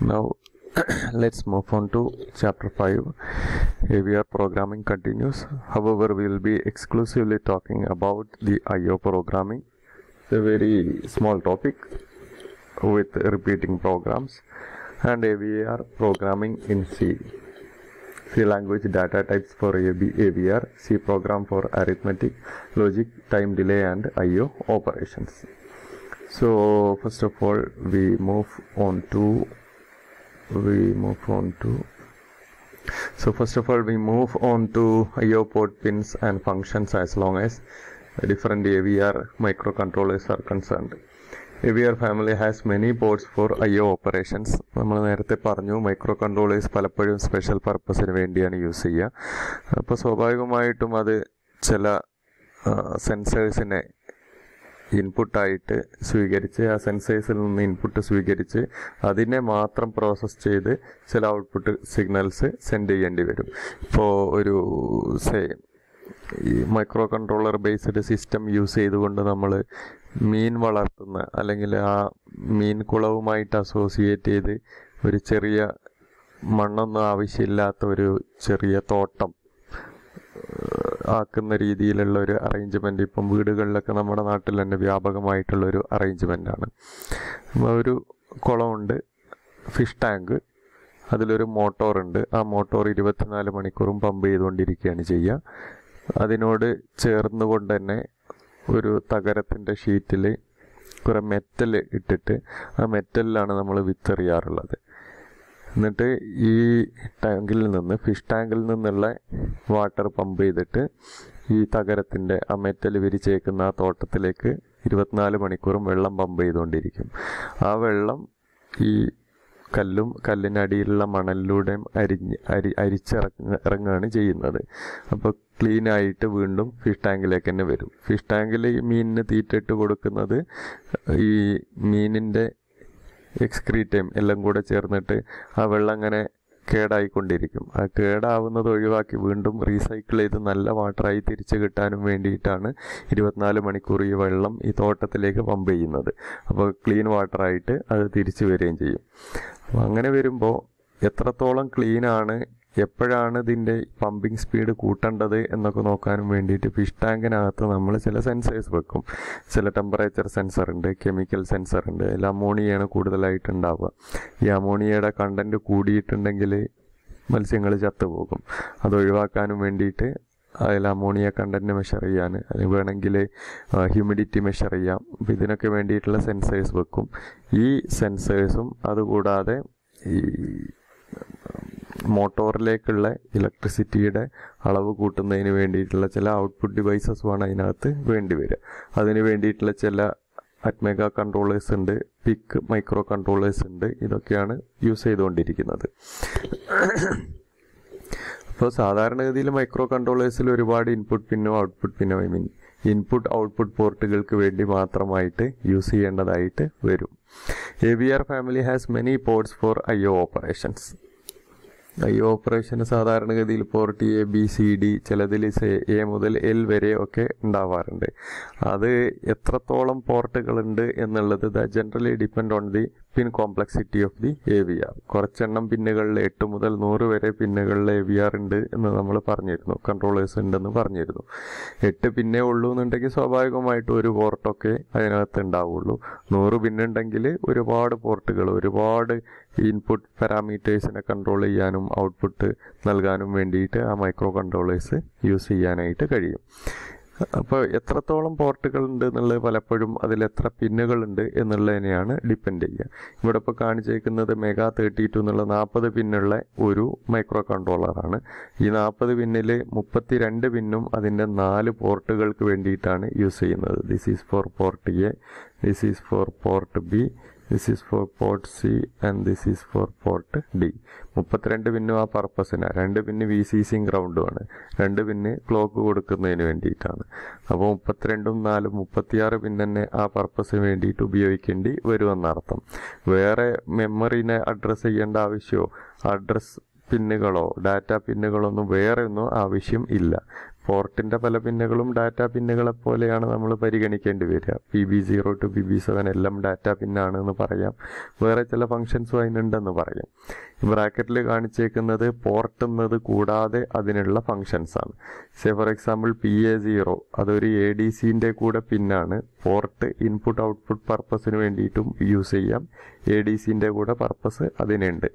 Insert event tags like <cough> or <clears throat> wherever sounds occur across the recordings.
now <clears throat> let's move on to chapter 5 AVR programming continues however we will be exclusively talking about the IO programming a very small topic with repeating programs and AVR programming in C C language data types for AVR, C program for arithmetic, logic, time delay and IO operations. So first of all we move on to we move on to so first of all we move on to IO port pins and functions as long as different AVR microcontrollers are concerned AVR family has many ports for IO operations നമ്മൾ നേരത്തെ പറഞ്ഞു micro controllers പലപ്പോഴും special use വേണ്ടിയാണ് use ചെയ്യുക അപ്പോൾ സ്വാഭാവികമായിട്ടും അത് ചില സെൻസേഴ്സിനെ ഇൻപുട്ടായിട്ട് സ്വീകരിച്ച് ആ സെൻസേഴ്സിൽ നിന്ന് ഇൻപുട്ട് സ്വീകരിച്ച് അതിനെ മാത്രം പ്രോസസ്സ് ചെയ്ത് ചില ഔട്ട്പുട്ട് സിഗ്നൽസ് സെൻഡ് ചെയ്യേണ്ടി വരും ഇപ്പോൾ ഒരു സേ ഈ micro controller based system use ചെയ്തുകൊണ്ട് നമ്മൾ മീൻ വളർത്തുന്ന അല്ലെങ്കിൽ ആ മീൻ കുളവുമായിട്ട് അസോസിയേറ്റ് ചെയ്ത് ഒരു ചെറിയ മണ്ണൊന്നും ആവശ്യമില്ലാത്ത ഒരു ചെറിയ തോട്ടം ആക്കുന്ന രീതിയിലുള്ള ഒരു അറേഞ്ച്മെൻറ്റ് ഇപ്പം വീടുകളിലൊക്കെ നമ്മുടെ നാട്ടിൽ തന്നെ വ്യാപകമായിട്ടുള്ളൊരു അറേഞ്ച്മെൻറ്റാണ് ഒരു കുളമുണ്ട് ഫിഷ് ടാങ്ക് അതിലൊരു മോട്ടോറുണ്ട് ആ മോട്ടോർ ഇരുപത്തിനാല് മണിക്കൂറും പമ്പ് ചെയ്തുകൊണ്ടിരിക്കുകയാണ് ചെയ്യുക അതിനോട് ചേർന്നുകൊണ്ട് തന്നെ ഒരു തകരത്തിൻ്റെ ഷീറ്റിൽ കുറേ മെറ്റൽ ഇട്ടിട്ട് ആ മെറ്റലിലാണ് നമ്മൾ വിത്തെറിയാറുള്ളത് എന്നിട്ട് ഈ ടാങ്കിൽ നിന്ന് ഫിഷ് ടാങ്കിൽ നിന്നുള്ള വാട്ടർ പമ്പ് ചെയ്തിട്ട് ഈ തകരത്തിൻ്റെ ആ വിരിച്ചേക്കുന്ന ആ തോട്ടത്തിലേക്ക് ഇരുപത്തിനാല് മണിക്കൂറും വെള്ളം പമ്പ് ചെയ്തുകൊണ്ടിരിക്കും ആ വെള്ളം ഈ കല്ലും കല്ലിനടിയിലുള്ള മണലിലൂടെയും അരിഞ്ഞ് അരി അരിച്ചിറങ്ങുകയാണ് ചെയ്യുന്നത് അപ്പോൾ ക്ലീൻ ആയിട്ട് വീണ്ടും ഫിഷ് ടാങ്കിലേക്ക് തന്നെ വരും ഫിഷ് ടാങ്കിൽ ഈ മീനിന് തീറ്റിട്ട് കൊടുക്കുന്നത് ഈ മീനിൻ്റെ എക്സ്ക്രീറ്റയും എല്ലാം കൂടെ ചേർന്നിട്ട് ആ വെള്ളം അങ്ങനെ കേടായിക്കൊണ്ടിരിക്കും ആ കേടാവുന്നത് ഒഴിവാക്കി വീണ്ടും റീസൈക്കിൾ ചെയ്ത് നല്ല വാട്ടറായി തിരിച്ചു കിട്ടാനും വേണ്ടിയിട്ടാണ് ഇരുപത്തിനാല് മണിക്കൂർ ഈ വെള്ളം ഈ തോട്ടത്തിലേക്ക് പമ്പ് ചെയ്യുന്നത് അപ്പോൾ ക്ലീൻ വാട്ടറായിട്ട് അത് തിരിച്ചു വരികയും ചെയ്യും അപ്പോൾ അങ്ങനെ വരുമ്പോൾ എത്രത്തോളം ക്ലീനാണ് എപ്പോഴാണ് ഇതിൻ്റെ പമ്പിങ് സ്പീഡ് കൂട്ടേണ്ടത് എന്നൊക്കെ നോക്കാനും വേണ്ടിയിട്ട് ഫിഷ് ടാങ്കിനകത്ത് നമ്മൾ ചില സെൻസേഴ്സ് വെക്കും ചില ടെമ്പറേച്ചർ സെൻസർ ഉണ്ട് കെമിക്കൽ സെൻസർ ഉണ്ട് അതിൽ അമോണിയാണ് കൂടുതലായിട്ട് ഉണ്ടാവുക ഈ അമോണിയയുടെ കണ്ടൻറ്റ് കൂടിയിട്ടുണ്ടെങ്കിൽ മത്സ്യങ്ങൾ ചത്തുപോകും അത് ഒഴിവാക്കാനും വേണ്ടിയിട്ട് അതിൽ അമോണിയ കണ്ടൻറ്റ് മെഷർ ചെയ്യാൻ അല്ലെങ്കിൽ വേണമെങ്കിൽ ഹ്യൂമിഡിറ്റി മെഷർ ചെയ്യാം അപ്പോൾ ഇതിനൊക്കെ വേണ്ടിയിട്ടുള്ള സെൻസേഴ്സ് വെക്കും ഈ സെൻസേഴ്സും അതുകൂടാതെ ഈ മോട്ടോറിലേക്കുള്ള ഇലക്ട്രിസിറ്റിയുടെ അളവ് കൂട്ടുന്നതിന് വേണ്ടിയിട്ടുള്ള ചില ഔട്ട്പുട്ട് ഡിവൈസസുമാണ് അതിനകത്ത് വേണ്ടി വരിക അതിന് വേണ്ടിയിട്ടുള്ള ചില അറ്റ്മേഗ കൺട്രോളേഴ്സ് ഉണ്ട് പിക്ക് മൈക്രോ കൺട്രോളേഴ്സ് ഉണ്ട് ഇതൊക്കെയാണ് യൂസ് ചെയ്തുകൊണ്ടിരിക്കുന്നത് അപ്പോൾ സാധാരണഗതിയിൽ മൈക്രോ കൺട്രോളേഴ്സിൽ ഒരുപാട് ഇൻപുട്ട് പിന്നോ ഔട്ട്പുട്ട് പിന്നോ ഐ മീൻ ഇൻപുട്ട് ഔട്ട്പുട്ട് പോർട്ടുകൾക്ക് വേണ്ടി മാത്രമായിട്ട് യൂസ് ചെയ്യേണ്ടതായിട്ട് വരും A V R family has many ports for I O operations ഈ ഓപ്പറേഷന് സാധാരണഗതിയിൽ port A B C D ചിലതിൽ എ മുതൽ എൽ വരെ ഒക്കെ ഉണ്ടാവാറുണ്ട് അത് എത്രത്തോളം പോർട്ടുകളുണ്ട് എന്നുള്ളത് the generally depend on the pin complexity of the A V R കുറച്ചെണ്ണം പിന്നുകളിൽ എട്ട് മുതൽ നൂറ് വരെ പിന്നുകളിൽ എ വി ആർ ഉണ്ട് എന്ന് നമ്മൾ പറഞ്ഞിരുന്നു കൺട്രോളേഴ്സ് ഉണ്ടെന്ന് പറഞ്ഞിരുന്നു എട്ട് പിന്നേ ഉള്ളൂ എന്നുണ്ടെങ്കിൽ സ്വാഭാവികമായിട്ട് ഒരു പോർട്ടൊക്കെ അതിനകത്ത് ഉണ്ടാവുള്ളൂ നൂറ് പിന്നുണ്ടെങ്കിൽ ഒരുപാട് പോർട്ടുകൾ ഒരുപാട് ഇൻപുട്ട് പാരാമീറ്റേഴ്സിനെ കൺട്രോൾ ചെയ്യാനും ഔട്ട്പുട്ട് നൽകാനും വേണ്ടിയിട്ട് ആ മൈക്രോ കൺട്രോളേഴ്സ് യൂസ് ചെയ്യാനായിട്ട് കഴിയും അപ്പോൾ എത്രത്തോളം പോർട്ടുകൾ ഉണ്ട് എന്നുള്ളത് പലപ്പോഴും അതിൽ എത്ര പിന്നുകളുണ്ട് എന്നുള്ളതിനെയാണ് ഡിപ്പെൻഡ് ചെയ്യുക ഇവിടെ ഇപ്പൊ കാണിച്ചേക്കുന്നത് മെഗാ തേർട്ടി ടു എന്നുള്ള നാൽപ്പത് പിന്നുള്ള ഒരു മൈക്രോ കൺട്രോളറാണ് ഈ നാൽപ്പത് പിന്നിൽ മുപ്പത്തി രണ്ട് പിന്നും അതിന്റെ നാല് പോർട്ടുകൾക്ക് വേണ്ടിയിട്ടാണ് യൂസ് ചെയ്യുന്നത് this is for port A this is for port B this is for port C and this is for port D മുപ്പത്തിരണ്ട് പിന്നും ആ പർപ്പസിനാണ് രണ്ട് പിന്നെ വി സി സിയും ഗ്രൗണ്ടുമാണ് രണ്ട് പിന്നെ ക്ലോക്ക് കൊടുക്കുന്നതിന് വേണ്ടിയിട്ടാണ് അപ്പോൾ മുപ്പത്തിരണ്ടും നാലും മുപ്പത്തിയാറ് പിന്നെ തന്നെ ആ പർപ്പസിന് വേണ്ടിയിട്ട് ഉപയോഗിക്കേണ്ടി വരുമെന്നർത്ഥം വേറെ മെമ്മറിനെ അഡ്രസ്സ് ചെയ്യേണ്ട ആവശ്യമോ അഡ്രസ് പിന്നുകളോ ഡാറ്റ പിന്നുകളോ ഒന്നും വേറെ ഒന്നും ആവശ്യം ഇല്ല പോർട്ടിൻ്റെ പല പിന്നുകളും ഡാറ്റ പിന്നുകളെ പോലെയാണ് നമ്മൾ പരിഗണിക്കേണ്ടി വരിക P B zero to P B seven എല്ലാം ഡാറ്റ പിന്നാണ് എന്ന് പറയാം വേറെ ചില ഫങ്ഷൻസും അതിനുണ്ടെന്ന് പറയാം ബ്രാക്കറ്റിൽ കാണിച്ചേക്കുന്നത് പോർട്ട് എന്നത് കൂടാതെ അതിനുള്ള ആണ് say for example P A zero അതൊരു എ ഡി സിൻ്റെ കൂടെ പിന്നാണ് പോർട്ട് ഇൻപുട്ട് ഔട്ട്പുട്ട് പർപ്പസിന് വേണ്ടിയിട്ടും യൂസ് ചെയ്യാം എ ഡി സിൻ്റെ കൂടെ പർപ്പസ് അതിനുണ്ട്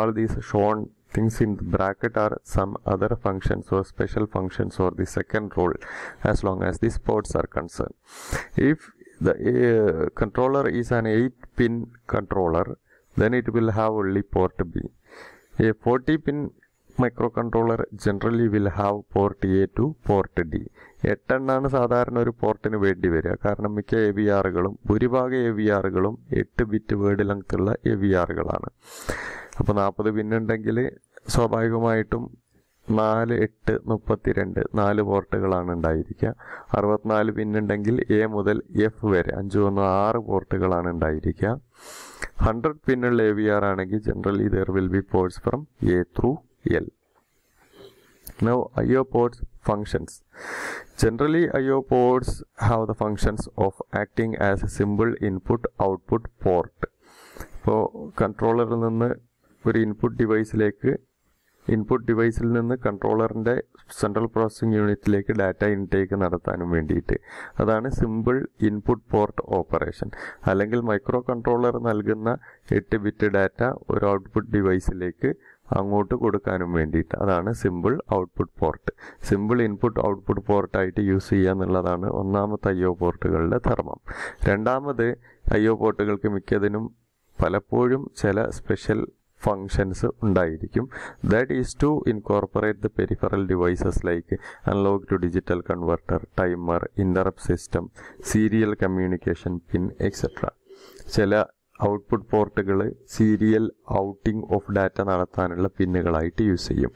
all these shown things in the bracket are some other functions or special functions or the second role as long as the ports are concerned. If the uh, controller is an 8 pin controller then it will have only port B. A 40 pin microcontroller generally will have port A to port D. എട്ടെണ്ണാണ് സാധാരണ ഒരു പോർട്ടിന് വേണ്ടി വരിക കാരണം മിക്ക A V ആറുകളും ഭൂരിഭാഗം A V ആറുകളും എട്ട് ബിറ്റ് വേർഡ് ലെങ്ത്തുള്ള എ വി ആറുകളാണ് അപ്പോൾ നാൽപ്പത് പിന്നുണ്ടെങ്കിൽ സ്വാഭാവികമായിട്ടും നാല് എട്ട് മുപ്പത്തി രണ്ട് നാല് പോർട്ടുകളാണ് ഉണ്ടായിരിക്കുക അറുപത്തിനാല് പിന്നുണ്ടെങ്കിൽ എ മുതൽ എഫ് വരെ അഞ്ച് ഒന്ന് ആറ് പോർട്ടുകളാണ് ഉണ്ടായിരിക്കുക ഹൺഡ്രഡ് പിന്നുള്ള എ വി ആർ ആണെങ്കിൽ generally there will be ports from A through L now I O ports functions generally IO ports have the functions of acting as a simple input output port ഇപ്പോൾ കൺട്രോളറിൽ നിന്ന് ഒരു ഇൻപുട്ട് ഡിവൈസിലേക്ക് ഇൻപുട്ട് ഡിവൈസിൽ നിന്ന് കൺട്രോളറിൻ്റെ സെൻട്രൽ പ്രോസസ്സിംഗ് യൂണിറ്റിലേക്ക് ഡാറ്റ ഇൻടേക്ക് നടത്താനും വേണ്ടിയിട്ട് അതാണ് സിമ്പിൾ ഇൻപുട്ട് പോർട്ട് ഓപ്പറേഷൻ അല്ലെങ്കിൽ മൈക്രോ കൺട്രോളർ നൽകുന്ന എട്ട് ബിറ്റ് ഡാറ്റ ഒരു ഔട്ട്പുട്ട് ഡിവൈസിലേക്ക് അങ്ങോട്ട് കൊടുക്കാനും വേണ്ടിയിട്ട് അതാണ് simple output port simple input output പോർട്ടായിട്ട് യൂസ് ചെയ്യുക എന്നുള്ളതാണ് ഒന്നാമത്തെ ഐ ഒ പോർട്ടുകളുടെ ധർമ്മം രണ്ടാമത് ഐ ഒ പോർട്ടുകൾക്ക് മിക്കതിനും പലപ്പോഴും ചില സ്പെഷ്യൽ ഫങ്ഷൻസ് ഉണ്ടായിരിക്കും that is to incorporate the peripheral devices like analog to digital converter timer interrupt system serial communication pin etcetera ചില ഔട്ട്പുട്ട് പോർട്ടുകൾ സീരിയൽ ഔട്ടിംഗ് ഓഫ് ഡാറ്റ നടത്താനുള്ള പിന്നുകളായിട്ട് യൂസ് ചെയ്യും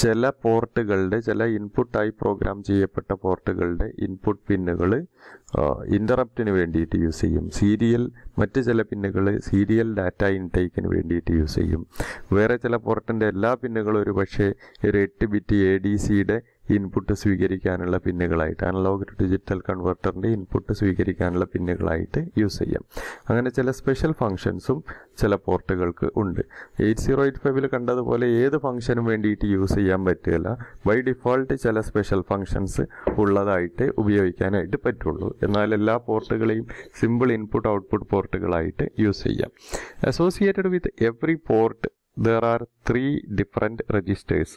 ചില പോർട്ടുകളുടെ ചില ഇൻപുട്ടായി പ്രോഗ്രാം ചെയ്യപ്പെട്ട പോർട്ടുകളുടെ ഇൻപുട്ട് പിന്നുകൾ ഇൻ്ററപ്റ്റിന് വേണ്ടിയിട്ട് യൂസ് ചെയ്യും സീരിയൽ മറ്റ് ചില പിന്നുകൾ സീരിയൽ ഡാറ്റ ഇൻടേക്കിന് വേണ്ടിയിട്ട് യൂസ് ചെയ്യും വേറെ ചില പോർട്ടിൻ്റെ എല്ലാ പിന്നുകളും ഒരു പക്ഷേ ഒരു എട്ട് ബിറ്റ് എ ഡി സിയുടെ ഇൻപുട്ട് സ്വീകരിക്കാനുള്ള പിന്നുകളായിട്ട് അനലോഗ് ടു ഡിജിറ്റൽ കൺവെർട്ടറിൻ്റെ ഇൻപുട്ട് സ്വീകരിക്കാനുള്ള പിന്നുകളായിട്ട് യൂസ് ചെയ്യാം അങ്ങനെ ചില സ്പെഷ്യൽ ഫങ്ഷൻസും ചില പോർട്ടുകൾക്ക് ഉണ്ട് എയ്റ്റ് സീറോ എയ്റ്റ് ഫൈവിൽ കണ്ടതുപോലെ ഏത് ഫങ്ഷനും വേണ്ടിയിട്ട് യൂസ് ചെയ്യാൻ പറ്റുകയില്ല ബൈ ഡിഫോൾട്ട് ചില സ്പെഷ്യൽ ഫങ്ഷൻസ് ഉള്ളതായിട്ട് ഉപയോഗിക്കാനായിട്ട് പറ്റുള്ളൂ എന്നാൽ എല്ലാ പോർട്ടുകളെയും സിമ്പിൾ ഇൻപുട്ട് ഔട്ട്പുട്ട് പോർട്ട് പോർട്ടുകളായിട്ട് യൂസ് ചെയ്യാം associated with every port there are three different registers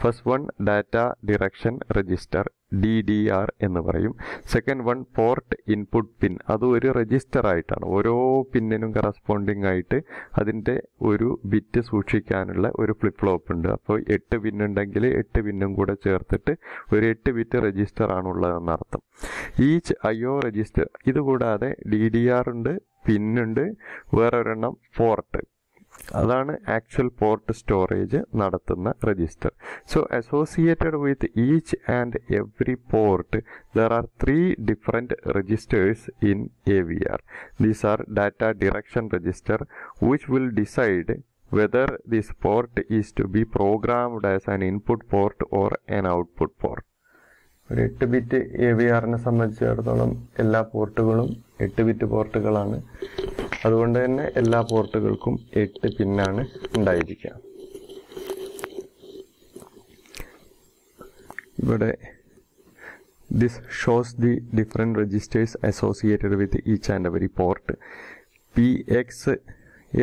first one data direction register D D R എന്ന് പറയും second one port input pin അത് ഒരു രജിസ്റ്റർ ആയിട്ടാണ് ഓരോ പിന്നിനും കറസ്പോണ്ടിങ് ആയിട്ട് അതിൻ്റെ ഒരു ബിറ്റ് സൂക്ഷിക്കാനുള്ള ഒരു ഫ്ലിപ്പ് ഫ്ലോപ്പ് ഉണ്ട് അപ്പോൾ എട്ട് പിന്നുണ്ടെങ്കിൽ എട്ട് പിന്നും കൂടെ ചേർത്തിട്ട് ഒരു എട്ട് ബിറ്റ് രജിസ്റ്റർ ആണുള്ളതെന്നർത്ഥം ഈച്ച് ഐ ഒ രജിസ്റ്റർ ഇതുകൂടാതെ ഡി ഡി ആർ ഉണ്ട് പിന്നുണ്ട് വേറൊരെണ്ണം പോർട്ട് അതാണ് ആക്ച്വൽ പോർട്ട് സ്റ്റോറേജ് നടത്തുന്ന register so associated with each and every port there are three different registers in A V R these are data direction register which will decide whether this port is to be programmed as an input port or an output port. ഒരു എട്ട് bit A V ആറിനെ സംബന്ധിച്ചിടത്തോളം എല്ലാ പോർട്ടുകളും എട്ട് bit പോർട്ടുകളാണ് അതുകൊണ്ട് തന്നെ എല്ലാ പോർട്ടുകൾക്കും എട്ട് പിന്നാണ് ഉണ്ടായിരിക്കുക ഇവിടെ this shows the different registers associated with each and every port P X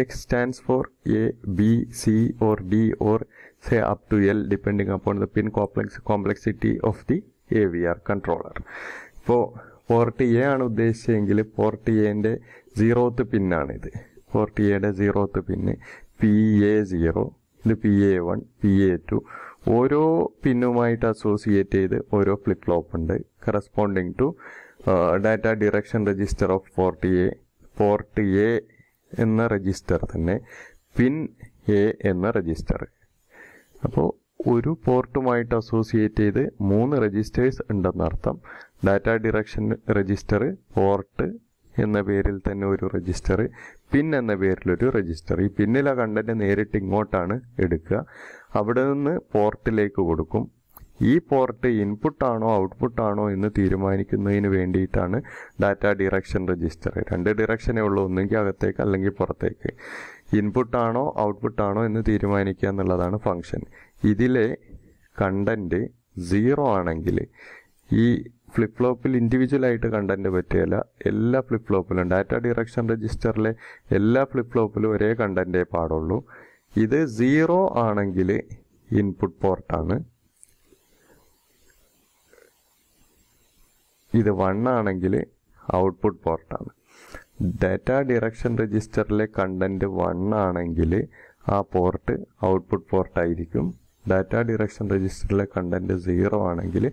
X stands for A B C or D or say up to L depending upon the pin complex complexity of the A V R controller ഇപ്പോൾ port A ആണ് ഉദ്ദേശിച്ചതെങ്കിൽ port എൻ്റെ zeroth പിന്നാണിത് port എയുടെ zeroth പിന്ന് P A zero ഇത് P A one P A two ഓരോ പിന്നുമായിട്ട് അസോസിയേറ്റ് ചെയ്ത് ഓരോ ഫ്ലിപ്പ് ഫ്ലോപ്പ് ഉണ്ട് corresponding to data direction register of port A port A എന്ന രജിസ്റ്റർ തന്നെ പിൻ എ എന്ന രജിസ്റ്റർ അപ്പോൾ ഒരു പോർട്ടുമായിട്ട് അസോസിയേറ്റ് ചെയ്ത് മൂന്ന് രജിസ്റ്റേഴ്സ് ഉണ്ടെന്നർത്ഥം ഡാറ്റ ഡിറക്ഷൻ രജിസ്റ്റർ പോർട്ട് എന്ന പേരിൽ തന്നെ ഒരു രജിസ്റ്റർ പിൻ എന്ന പേരിലൊരു രജിസ്റ്റർ ഈ പിന്നിലെ കണ്ടന്റ് നേരിട്ട് ഇങ്ങോട്ടാണ് എടുക്കുക അവിടെ നിന്ന് പോർട്ടിലേക്ക് കൊടുക്കും ഈ പോർട്ട് ഇൻപുട്ടാണോ ഔട്ട്പുട്ടാണോ എന്ന് തീരുമാനിക്കുന്നതിന് വേണ്ടിയിട്ടാണ് ഡാറ്റ ഡിറക്ഷൻ രജിസ്റ്റർ രണ്ട് ഡിറക്ഷനേ ഉള്ളൂ ഒന്നുകിൽ അകത്തേക്ക് അല്ലെങ്കിൽ പുറത്തേക്ക് ഇൻപുട്ടാണോ ഔട്ട്പുട്ടാണോ എന്ന് തീരുമാനിക്കുക എന്നുള്ളതാണ് ഫംഗ്ഷൻ ഇതിലെ കണ്ടന്റ് സീറോ ആണെങ്കിൽ ഈ ഫ്ലിപ്പ് ഫ്ലോപ്പിൽ ആയിട്ട് കണ്ടന്റ് പറ്റിയല്ല എല്ലാ ഫ്ലിപ്പ് ഫ്ലോപ്പിലും ഡാറ്റ ഡിറക്ഷൻ രജിസ്റ്ററിലെ എല്ലാ ഫ്ലിപ്പ് ഫ്ലോപ്പിലും ഒരേ കണ്ടൻറ്റേ പാടുള്ളൂ ഇത് സീറോ ആണെങ്കിൽ ഇൻപുട്ട് പോർട്ടാണ് ഇത് വൺ ആണെങ്കിൽ ഔട്ട്പുട്ട് പോർട്ടാണ് ഡാറ്റ ഡിറക്ഷൻ രജിസ്റ്ററിലെ കണ്ടന്റ് വൺ ആണെങ്കിൽ ആ പോർട്ട് ഔട്ട്പുട്ട് പോർട്ടായിരിക്കും ഡാറ്റ ഡിറക്ഷൻ രജിസ്റ്ററിലെ കണ്ടൻറ്റ് സീറോ ആണെങ്കിൽ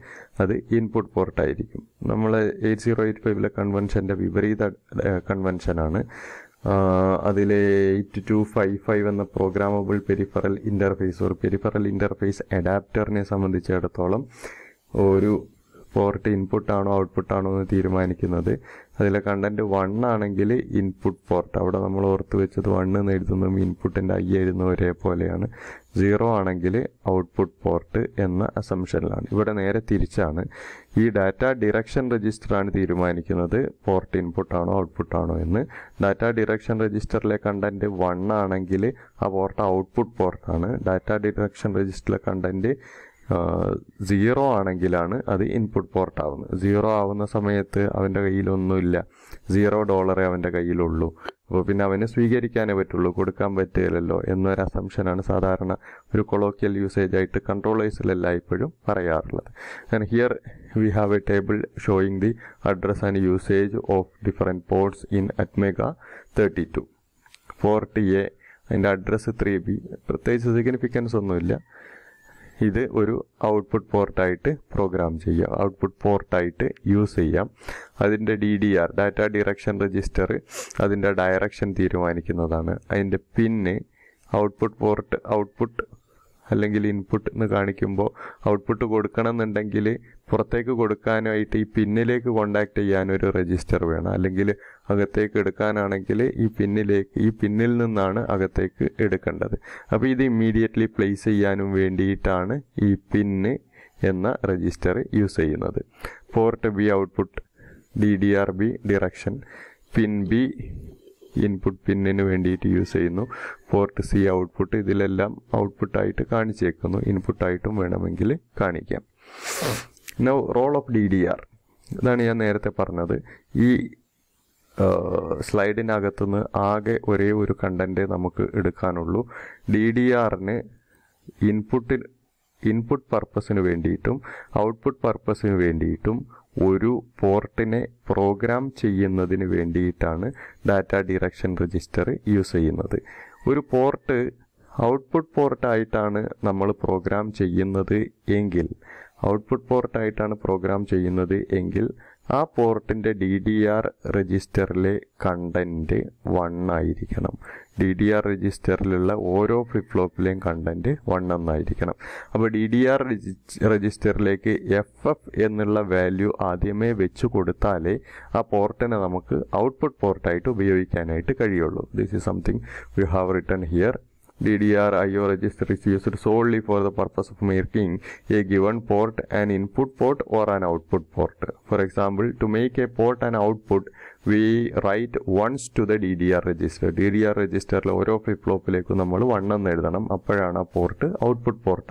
അത് ഇൻപുട്ട് പോർട്ടായിരിക്കും നമ്മൾ എയ്റ്റ് സീറോ എയ്റ്റ് ഫൈവിലെ കൺവെൻഷൻ്റെ വിപരീത കൺവെൻഷനാണ് അതിലെ എയ്റ്റ് ടു ഫൈവ് ഫൈവ് എന്ന പ്രോഗ്രാമബിൾ പെരിഫറൽ ഇൻ്റർഫേസ് ഒരു പെരിഫറൽ ഇൻ്റർഫേസ് അഡാപ്റ്ററിനെ സംബന്ധിച്ചിടത്തോളം ഒരു ആണോ ഇൻപുട്ടാണോ ഔട്ട്പുട്ടാണോ എന്ന് തീരുമാനിക്കുന്നത് അതിലെ കണ്ടന്റ് വൺ ആണെങ്കിൽ ഇൻപുട്ട് പോർട്ട് അവിടെ നമ്മൾ ഓർത്ത് വെച്ചത് വൺ എന്ന് എഴുതുന്നതും ഇൻപുട്ടിൻ്റെ ഐ എഴുതുന്നതും ഒരേപോലെയാണ് സീറോ ആണെങ്കിൽ ഔട്ട്പുട്ട് പോർട്ട് എന്ന അസംഷനിലാണ് ഇവിടെ നേരെ തിരിച്ചാണ് ഈ ഡാറ്റ ഡിറക്ഷൻ ആണ് തീരുമാനിക്കുന്നത് പോർട്ട് ഇൻപുട്ടാണോ ഔട്ട്പുട്ടാണോ എന്ന് ഡാറ്റ ഡിറക്ഷൻ രജിസ്റ്ററിലെ കണ്ടൻറ്റ് വൺ ആണെങ്കിൽ ആ പോർട്ട് ഔട്ട്പുട്ട് പോർട്ടാണ് ഡാറ്റ ഡിറക്ഷൻ രജിസ്റ്ററിലെ കണ്ടൻറ്റ് സീറോ ആണെങ്കിലാണ് അത് ഇൻപുട്ട് പോർട്ട് ആവുന്നത് സീറോ ആവുന്ന സമയത്ത് അവൻ്റെ കയ്യിലൊന്നുമില്ല സീറോ ഡോളറേ അവൻ്റെ കയ്യിലുള്ളൂ അപ്പോൾ പിന്നെ അവന് സ്വീകരിക്കാനേ പറ്റുള്ളൂ കൊടുക്കാൻ പറ്റില്ലല്ലോ എന്നൊരു അസംഷനാണ് സാധാരണ ഒരു കൊളോക്കിയൽ യൂസേജ് ആയിട്ട് കൺട്രോളേഴ്സിലല്ല ഇപ്പോഴും പറയാറുള്ളത് and here we have a table showing the address and usage of different ports in ATmega thirty two T A അതിൻ്റെ അഡ്രസ്സ് ത്രീ ബി പ്രത്യേകിച്ച് സിഗ്നിഫിക്കൻസ് ഒന്നുമില്ല ഇത് ഒരു ഔട്ട്പുട്ട് പോർട്ടായിട്ട് പ്രോഗ്രാം ചെയ്യാം ഔട്ട്പുട്ട് പോർട്ടായിട്ട് യൂസ് ചെയ്യാം അതിൻ്റെ D D R data direction register അതിൻ്റെ ഡയറക്ഷൻ തീരുമാനിക്കുന്നതാണ് അതിൻ്റെ പിന്ന് ഔട്ട്പുട്ട് പോർട്ട് ഔട്ട്പുട്ട് അല്ലെങ്കിൽ ഇൻപുട്ട് എന്ന് കാണിക്കുമ്പോൾ ഔട്ട്പുട്ട് കൊടുക്കണം എന്നുണ്ടെങ്കിൽ പുറത്തേക്ക് കൊടുക്കാനായിട്ട് ഈ പിന്നിലേക്ക് കോണ്ടാക്ട് ചെയ്യാൻ ഒരു രജിസ്റ്റർ വേണം അല്ലെങ്കിൽ അകത്തേക്ക് എടുക്കാനാണെങ്കിൽ ഈ പിന്നിലേക്ക് ഈ പിന്നിൽ നിന്നാണ് അകത്തേക്ക് എടുക്കേണ്ടത് അപ്പോൾ ഇത് ഇമ്മീഡിയറ്റ്ലി പ്ലേസ് ചെയ്യാനും വേണ്ടിയിട്ടാണ് ഈ പിന്ന് എന്ന രജിസ്റ്റർ യൂസ് ചെയ്യുന്നത് port B output D D R B direction pin B input പിന്നിന് വേണ്ടിയിട്ട് യൂസ് ചെയ്യുന്നു പോർട്ട് സി ഔട്ട്പുട്ട് ഇതിലെല്ലാം ഔട്ട്പുട്ടായിട്ട് കാണിച്ചേക്കുന്നു ഇൻപുട്ടായിട്ടും വേണമെങ്കിൽ കാണിക്കാം now role of D D R ഇതാണ് ഞാൻ നേരത്തെ പറഞ്ഞത് ഈ സ്ലൈഡിനകത്തുനിന്ന് ആകെ ഒരേ ഒരു കണ്ടന്റ് നമുക്ക് എടുക്കാനുള്ളൂ ഡി ഡി ആറിന് ഇൻപുട്ടിൽ ഇൻപുട്ട് പർപ്പസിന് വേണ്ടിയിട്ടും ഔട്ട്പുട്ട് പർപ്പസിന് വേണ്ടിയിട്ടും ഒരു പോർട്ടിനെ പ്രോഗ്രാം ചെയ്യുന്നതിന് വേണ്ടിയിട്ടാണ് ഡാറ്റ ഡിറക്ഷൻ രജിസ്റ്റർ യൂസ് ചെയ്യുന്നത് ഒരു പോർട്ട് ഔട്ട്പുട്ട് പോർട്ടായിട്ടാണ് നമ്മൾ പ്രോഗ്രാം ചെയ്യുന്നത് എങ്കിൽ ഔട്ട്പുട്ട് പോർട്ടായിട്ടാണ് പ്രോഗ്രാം ചെയ്യുന്നത് എങ്കിൽ ആ പോർട്ടിൻ്റെ ഡി ഡി ആർ രജിസ്റ്ററിലെ കണ്ടൻറ്റ് വൺ ആയിരിക്കണം ഡി ഡി ആർ രജിസ്റ്ററിലുള്ള ഓരോ ഫ്ലിപ്പ് ഫ്ലോപ്പിലെയും കണ്ടൻറ്റ് വൺ എന്നായിരിക്കണം അപ്പോൾ ഡി ഡി ആർ രജിസ്റ്ററിലേക്ക് എഫ് എഫ് എന്നുള്ള വാല്യൂ ആദ്യമേ വെച്ച് കൊടുത്താലേ ആ പോർട്ടിനെ നമുക്ക് ഔട്ട്പുട്ട് പോർട്ടായിട്ട് ഉപയോഗിക്കാനായിട്ട് കഴിയുള്ളൂ this is something you have return here DDR IO register is used solely for the purpose of making a given port an input port or an output port. For example, to make a port an output, we write once to the DDR register. DDR register is one flip flop we one the port output port.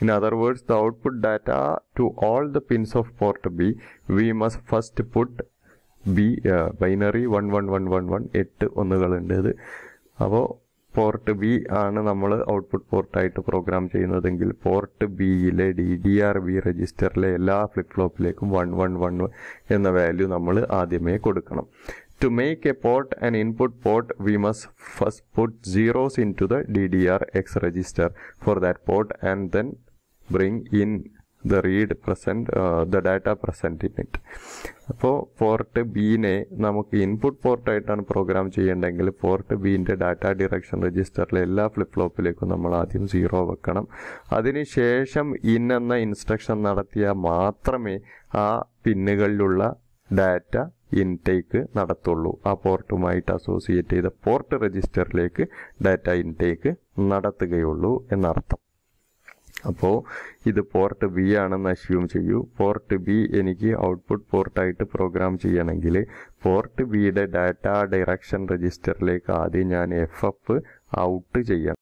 In other words, the output data to all the pins of port B, we must first put B uh, binary 11111 8 1 1 1 1 port B ആണ് നമ്മൾ output പോർട്ടായിട്ട് program ചെയ്യുന്നതെങ്കിൽ port ബിയിലെ D D R B രജിസ്റ്ററിലെ എല്ലാ flip ഫ്ലോപ്പിലേക്കും one one one എന്ന value നമ്മൾ ആദ്യമേ കൊടുക്കണം to make a port and input port we must first put zeros into the D D R X register for that port and then bring in the read present the data present in it അപ്പോൾ port ബീനെ നമുക്ക് input പോർട്ടായിട്ടാണ് program ചെയ്യേണ്ടതെങ്കിൽ port ബീൻ്റെ data direction രജിസ്റ്ററിലെ എല്ലാ flip ഫ്ലോപ്പിലേക്കും നമ്മൾ ആദ്യം zero വെക്കണം അതിനുശേഷം ഇൻ എന്ന ഇൻസ്ട്രക്ഷൻ നടത്തിയാൽ മാത്രമേ ആ പിന്നുകളിലുള്ള ഡാറ്റ ഇൻടേക്ക് നടത്തുള്ളൂ ആ പോർട്ടുമായിട്ട് അസോസിയേറ്റ് ചെയ്ത പോർട്ട് രജിസ്റ്ററിലേക്ക് ഡാറ്റ ഇൻടേക്ക് നടത്തുകയുള്ളൂ എന്നർത്ഥം അപ്പോൾ ഇത് പോർട്ട് ബി ആണെന്ന് അസ്യൂം ചെയ്യൂ പോർട്ട് ബി എനിക്ക് ഔട്ട്പുട്ട് പോർട്ടായിട്ട് പ്രോഗ്രാം ചെയ്യണമെങ്കിൽ പോർട്ട് ബിയുടെ ഡാറ്റ ഡയറക്ഷൻ രജിസ്റ്ററിലേക്ക് ആദ്യം ഞാൻ എഫ് എഫ് ഔട്ട് ചെയ്യണം